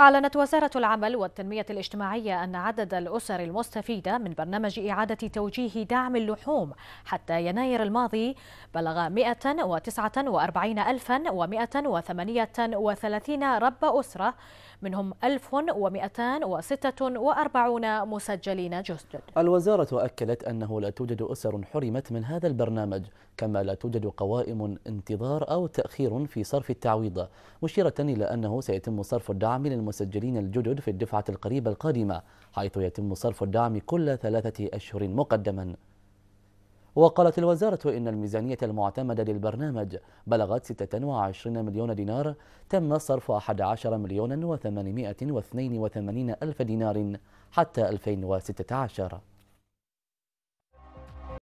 أعلنت وزارة العمل والتنمية الاجتماعية أن عدد الأسر المستفيدة من برنامج إعادة توجيه دعم اللحوم حتى يناير الماضي بلغ 149138 رب أسرة منهم 1246 مسجلين جدد الوزارة أكدت أنه لا توجد أسر حرمت من هذا البرنامج كما لا توجد قوائم انتظار أو تأخير في صرف التعويض مشيرة إلى أنه سيتم صرف الدعم للمستفيدين المسجلين الجدد في الدفعة القريبة القادمة حيث يتم صرف الدعم كل ثلاثة أشهر مقدما وقالت الوزارة إن الميزانية المعتمدة للبرنامج بلغت 26 مليون دينار تم صرف 11 مليون و882 ألف دينار حتى 2016